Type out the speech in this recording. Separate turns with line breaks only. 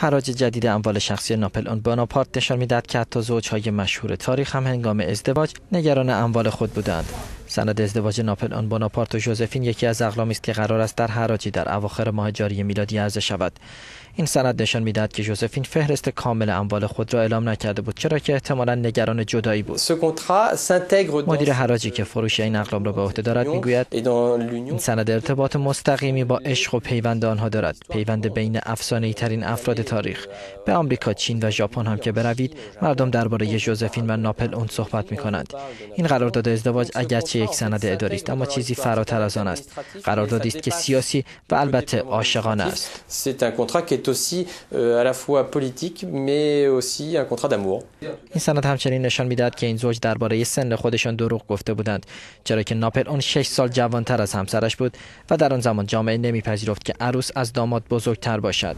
حراج جدید اموال شخصی ناپلئون بناپارت نشان میدهد که حتی زوجهای مشهور تاریخ هم هنگام ازدواج نگران اموال خود بودند سند ازدواج ناپلئون بناپارت و ژوزفین یکی از اقلامی است که قرار است در حراجی در اواخر ماه جاری میلادی عرضه شود این سند نشان میدهد که جوزفین فهرست کامل اموال خود را اعلام نکرده بود چرا که احتمالا نگران جدایی بود مدیر حراجی که فروش این اقلام را به عهده دارد میگوید این سند ارتباط مستقیمی با عشق و پیوند آنها دارد پیوند بین افسانه ترین افراد تاریخ به آمریکا چین و ژاپن هم که بروید مردم درباره جوزفین و ناپل اون صحبت می کنند این قرارداد ازدواج اگرچه یک سند اداری است اما چیزی فراتر از آن است قراردادی است که سیاسی و البته عاشقانه است
aussi euh, à la fois politique mais aussi un contrat d'amour.
این سند همچنین نشان میدهد که این زوج درباره سن خودشان دروغ گفته بودند چرا که ناپل اون 6 سال جوانتر از همسرش بود و در آن زمان جامعه نمیپذیرفت که عروس از داماد بزرگتر باشد.